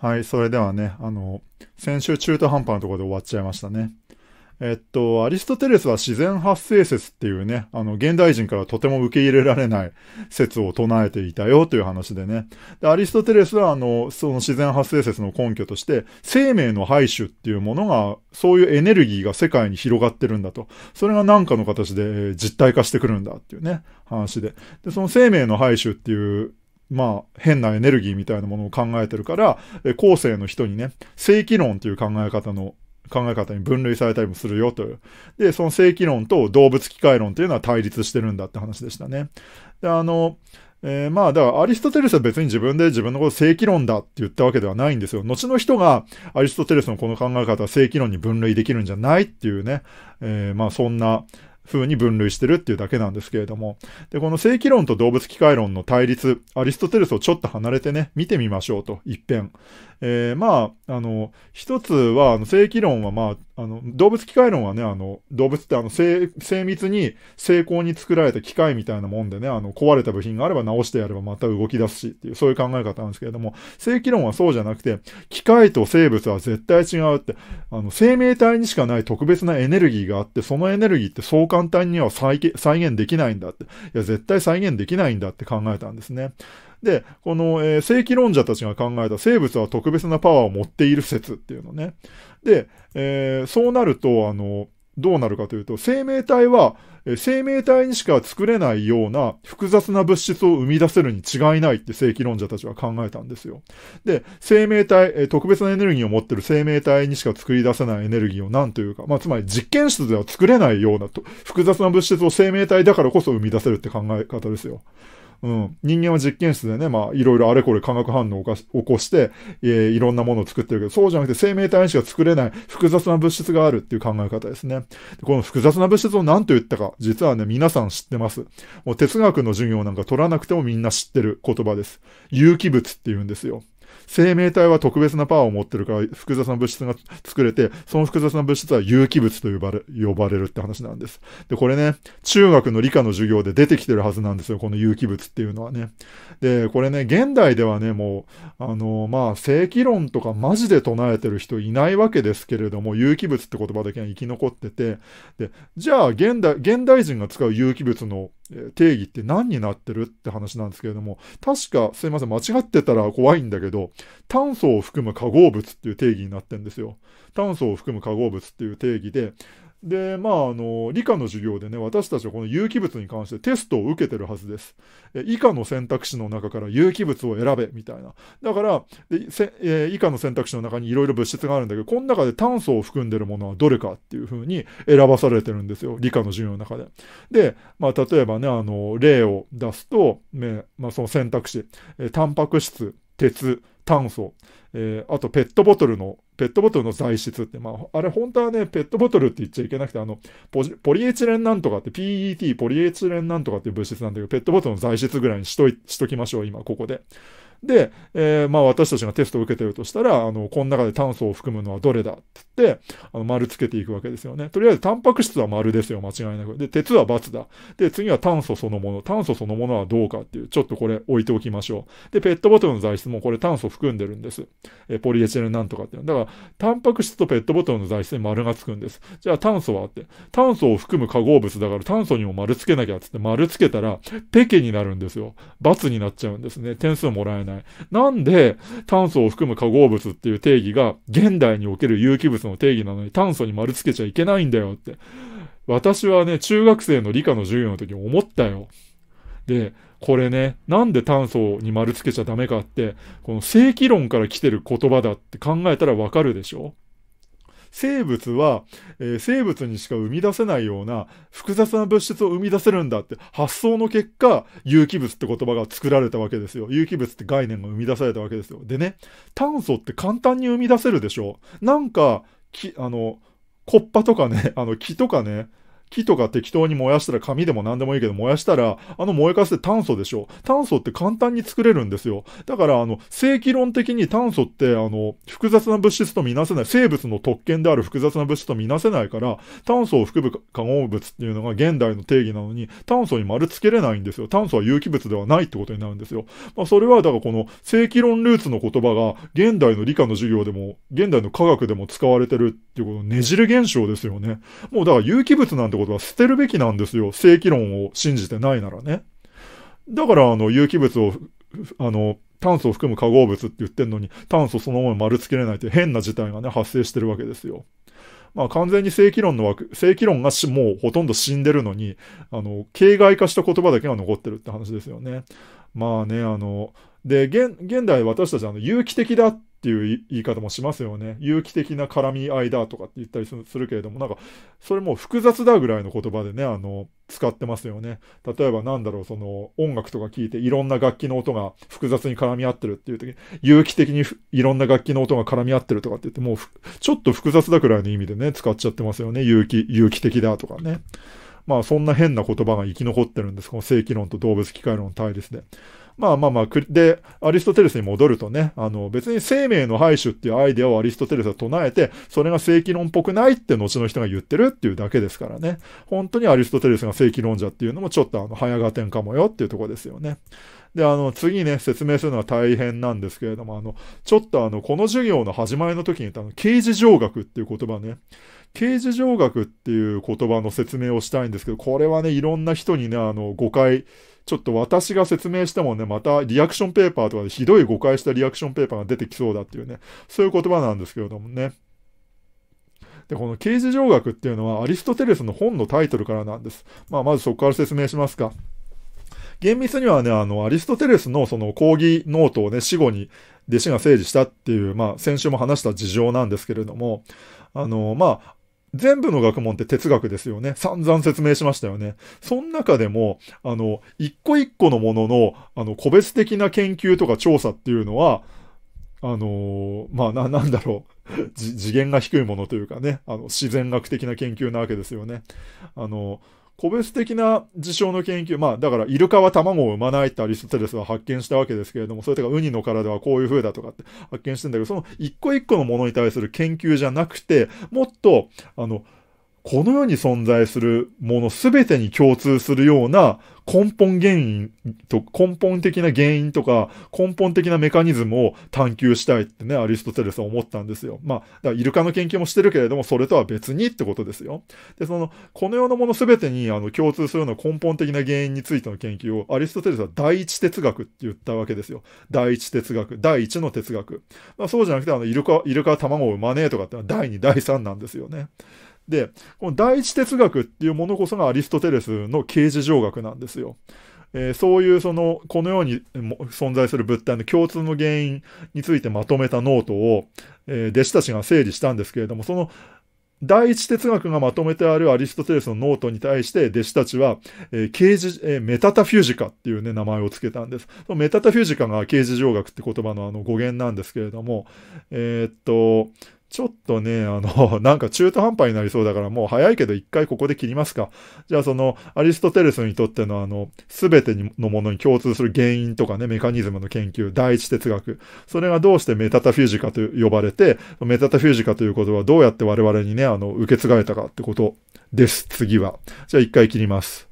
はい、それではね、あの、先週中途半端なところで終わっちゃいましたね。えっと、アリストテレスは自然発生説っていうね、あの、現代人からとても受け入れられない説を唱えていたよという話でね。で、アリストテレスは、あの、その自然発生説の根拠として、生命の排種っていうものが、そういうエネルギーが世界に広がってるんだと。それが何かの形で実体化してくるんだっていうね、話で。で、その生命の排種っていうまあ、変なエネルギーみたいなものを考えてるから、後世の人にね、正規論という考え方の考え方に分類されたりもするよという。で、その正規論と動物機械論というのは対立してるんだって話でしたね。で、あの、えー、まあ、だからアリストテレスは別に自分で自分のこと正規論だって言ったわけではないんですよ。後の人がアリストテレスのこの考え方は正規論に分類できるんじゃないっていうね、えー、まあそんな、風に分類してるっていうだけなんですけれども。で、この正規論と動物機械論の対立、アリストテレスをちょっと離れてね、見てみましょうと、一遍。えー、まあ、あの、一つは、あの、正規論は、まあ、あの、動物機械論はね、あの、動物って、あの、精密に精巧に作られた機械みたいなもんでね、あの、壊れた部品があれば直してやればまた動き出すしっていう、そういう考え方なんですけれども、正規論はそうじゃなくて、機械と生物は絶対違うって、あの、生命体にしかない特別なエネルギーがあって、そのエネルギーってそう簡単には再現できないんだって、いや、絶対再現できないんだって考えたんですね。で、この、えー、正規論者たちが考えた生物は特別なパワーを持っている説っていうのね。で、えー、そうなると、あの、どうなるかというと、生命体は、え生命体にしか作れないような複雑な物質を生み出せるに違いないって正規論者たちは考えたんですよ。で、生命体、え特別なエネルギーを持ってる生命体にしか作り出せないエネルギーを何というか、まあ、つまり実験室では作れないような複雑な物質を生命体だからこそ生み出せるって考え方ですよ。うん、人間は実験室でね、まあ、いろいろあれこれ化学反応を起こして、えー、いろんなものを作ってるけど、そうじゃなくて生命体にしか作れない複雑な物質があるっていう考え方ですね。この複雑な物質を何と言ったか、実はね、皆さん知ってます。もう哲学の授業なんか取らなくてもみんな知ってる言葉です。有機物って言うんですよ。生命体は特別なパワーを持ってるから、複雑な物質が作れて、その複雑な物質は有機物と呼ばれ、呼ばれるって話なんです。で、これね、中学の理科の授業で出てきてるはずなんですよ、この有機物っていうのはね。で、これね、現代ではね、もう、あの、まあ、正規論とかマジで唱えてる人いないわけですけれども、有機物って言葉だけは生き残ってて、で、じゃあ、現代、現代人が使う有機物の定義って何になってるって話なんですけれども、確か、すいません、間違ってたら怖いんだけど、炭素を含む化合物っていう定義になってんですよ。炭素を含む化合物っていう定義で、で、まあ、あの、理科の授業でね、私たちはこの有機物に関してテストを受けてるはずです。え以下の選択肢の中から有機物を選べ、みたいな。だから、せえ以下の選択肢の中にいろいろ物質があるんだけど、この中で炭素を含んでるものはどれかっていうふうに選ばされてるんですよ。理科の授業の中で。で、まあ、例えばね、あの、例を出すと、ね、まあ、その選択肢、えタンパク質、鉄、炭素、えー、あとペットボトルの、ペットボトルの材質って、まあ、あれ本当はね、ペットボトルって言っちゃいけなくて、あの、ポリエチレンなんとかって、PET、ポリエチレンなんとかっていう物質なんだけど、ペットボトルの材質ぐらいにしとい、しときましょう、今、ここで。で、えー、まあ私たちがテストを受けてるとしたら、あの、この中で炭素を含むのはどれだって言って、あの、丸つけていくわけですよね。とりあえず、タンパク質は丸ですよ、間違いなく。で、鉄は×だ。で、次は炭素そのもの。炭素そのものはどうかっていう、ちょっとこれ置いておきましょう。で、ペットボトルの材質もこれ炭素含んでるんです。えポリエチレンなんとかっていう。だから、タンパク質とペットボトルの材質に丸がつくんです。じゃあ、炭素はって。炭素を含む化合物だから、炭素にも丸つけなきゃっつって、丸つけたら、ペケになるんですよ。×になっちゃうんですね。点数もらえない。ない。なんで炭素を含む化合物っていう定義が現代における有機物の定義なのに炭素に丸つけちゃいけないんだよって。私はね、中学生の理科の授業の時思ったよ。で、これね、なんで炭素に丸つけちゃダメかって、この正規論から来てる言葉だって考えたらわかるでしょ生物は、えー、生物にしか生み出せないような複雑な物質を生み出せるんだって発想の結果、有機物って言葉が作られたわけですよ。有機物って概念が生み出されたわけですよ。でね、炭素って簡単に生み出せるでしょなんか、き、あの、コッパとかね、あの木とかね、木とか適当に燃やしたら、紙でも何でもいいけど燃やしたら、あの燃えかすって炭素でしょ。炭素って簡単に作れるんですよ。だから、あの、正規論的に炭素って、あの、複雑な物質とみなせない、生物の特権である複雑な物質とみなせないから、炭素を含む化合物っていうのが現代の定義なのに、炭素に丸つけれないんですよ。炭素は有機物ではないってことになるんですよ。まあ、それは、だからこの正規論ルーツの言葉が、現代の理科の授業でも、現代の科学でも使われてるっていうこと、ねじれ現象ですよね。もうだから有機物なんてことは捨てるべきなんですよ。正規論を信じてないならね。だから、あの、有機物を、あの、炭素を含む化合物って言ってんのに、炭素そのまま丸つけれないって変な事態がね、発生してるわけですよ。まあ完全に正規論の枠、正規論がもうほとんど死んでるのに、あの、形骸化した言葉だけが残ってるって話ですよね。まあね、あの、で、現、現代私たちは、あの、有機的だっっていう言い方もしますよね。有機的な絡み合いだとかって言ったりするけれども、なんか、それも複雑だぐらいの言葉でね、あの、使ってますよね。例えばなんだろう、その、音楽とか聞いていろんな楽器の音が複雑に絡み合ってるっていう時有機的にいろんな楽器の音が絡み合ってるとかって言って、もう、ちょっと複雑だぐらいの意味でね、使っちゃってますよね。有機、有機的だとかね。まあ、そんな変な言葉が生き残ってるんです。この正規論と動物機械論の対立で。まあまあまあ、で、アリストテレスに戻るとね、あの、別に生命の敗除っていうアイデアをアリストテレスは唱えて、それが正規論っぽくないって後の人が言ってるっていうだけですからね。本当にアリストテレスが正規論者っていうのもちょっとあの、早合点かもよっていうとこですよね。で、あの、次ね、説明するのは大変なんですけれども、あの、ちょっとあの、この授業の始まりの時に言ったあの、刑事上学っていう言葉ね。刑事上学っていう言葉の説明をしたいんですけど、これはね、いろんな人にね、あの、誤解ちょっと私が説明してもね、またリアクションペーパーとかでひどい誤解したリアクションペーパーが出てきそうだっていうね、そういう言葉なんですけれどもね。で、この刑事上学っていうのはアリストテレスの本のタイトルからなんです。まあ、まずそこから説明しますか。厳密にはね、あの、アリストテレスのその講義ノートをね、死後に弟子が整理したっていう、まあ、先週も話した事情なんですけれども、あの、まあ、全部の学問って哲学ですよね。散々説明しましたよね。その中でも、あの、一個一個のものの、あの、個別的な研究とか調査っていうのは、あのー、まあ、な、なんだろう。次元が低いものというかね、あの、自然学的な研究なわけですよね。あのー個別的な事象の研究、まあだからイルカは卵を産まないってアリストテレスは発見したわけですけれども、それとかウニの体はこういう風だとかって発見してんだけど、その一個一個のものに対する研究じゃなくて、もっと、あの、この世に存在するものすべてに共通するような根本原因と、根本的な原因とか、根本的なメカニズムを探求したいってね、アリストテレスは思ったんですよ。まあ、イルカの研究もしてるけれども、それとは別にってことですよ。で、その、この世のものすべてにあの共通するような根本的な原因についての研究を、アリストテレスは第一哲学って言ったわけですよ。第一哲学、第一の哲学。まあ、そうじゃなくて、あの、イルカ、イルカ卵を産まねえとかってのは第二、第三なんですよね。で、この第一哲学っていうものこそがアリストテレスの刑事上学なんですよ。えー、そういうその、このように存在する物体の共通の原因についてまとめたノートを、えー、弟子たちが整理したんですけれども、その第一哲学がまとめてあるアリストテレスのノートに対して弟子たちは、えー、刑事、えー、メタタフュージカっていうね、名前を付けたんです。そのメタタフュージカが刑事上学って言葉のあの語源なんですけれども、えー、っと、ちょっとね、あの、なんか中途半端になりそうだからもう早いけど一回ここで切りますか。じゃあそのアリストテレスにとってのあの、すべてのものに共通する原因とかね、メカニズムの研究、第一哲学。それがどうしてメタタフュージカと呼ばれて、メタタフュージカということはどうやって我々にね、あの、受け継がれたかってことです。次は。じゃあ一回切ります。